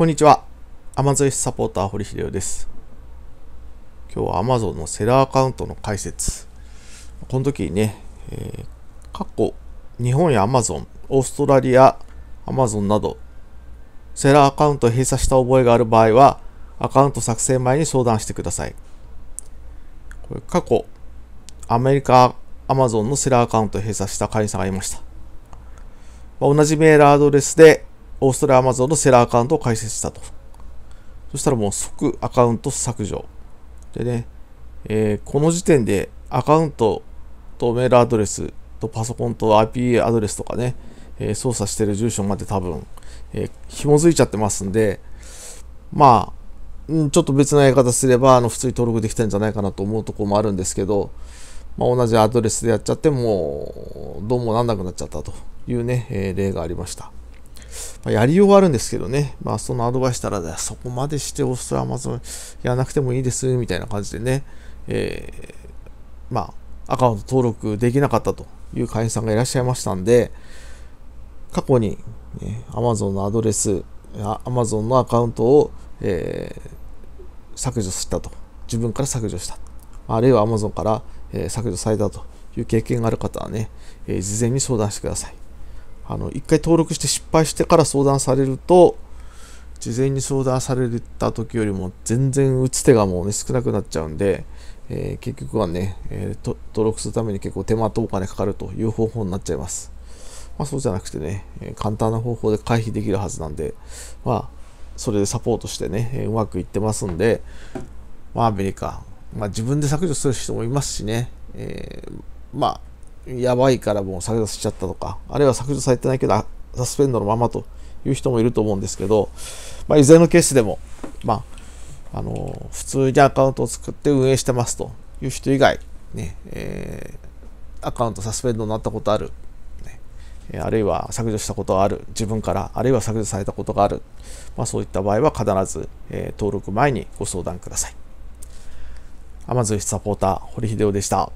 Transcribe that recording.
こんにちは。アマゾイスサポーター、堀秀夫です。今日は Amazon のセラーアカウントの解説。この時にね、えー、過去、日本や Amazon、オーストラリア、Amazon など、セラーアカウントを閉鎖した覚えがある場合は、アカウント作成前に相談してください。これ過去、アメリカ、Amazon のセラーアカウントを閉鎖した会員さんがいました。同じメールアドレスでオーストラリアアマゾンのセラーアカウントを開設したと。そしたらもう即アカウント削除。でね、えー、この時点でアカウントとメールアドレスとパソコンと IP アドレスとかね、えー、操作してる住所まで多分、えー、紐づいちゃってますんで、まあ、んちょっと別なやり方すれば、あの、普通に登録できたんじゃないかなと思うところもあるんですけど、まあ、同じアドレスでやっちゃっても、どうもなんなくなっちゃったというね、えー、例がありました。まあ、やりようはあるんですけどね、まあ、そのアドバイスたら、そこまでしてオーストラマゾンやらなくてもいいです、みたいな感じでね、えー、まあ、アカウント登録できなかったという会員さんがいらっしゃいましたんで、過去に、ね、Amazon のアドレス、Amazon のアカウントを、えー、削除したと。自分から削除した。あるいは Amazon から、えー、削除されたという経験がある方はね、えー、事前に相談してください。あの、一回登録して失敗してから相談されると、事前に相談された時よりも全然打つ手がもうね、少なくなっちゃうんで、えー、結局はね、えー、登録するために結構手間とお金かかるという方法になっちゃいます。まあ、そうじゃなくてね、え簡単な方法で回避できるはずなんで、まあ、それでサポートしてね、えうまくいってますんで、まあ、アメリカ、まあ、自分で削除する人もいますしね、えー、まあ、やばいからもう削除しちゃったとか、あるいは削除されてないけど、サスペンドのままという人もいると思うんですけど、まあ、いずれのケースでも、まあ、あの、普通にアカウントを作って運営してますという人以外、ね、えー、アカウントサスペンドになったことある、ね、あるいは削除したことがある、自分から、あるいは削除されたことがある、まあ、そういった場合は必ず、えー、登録前にご相談ください。Amazon サポーター、堀秀夫でした。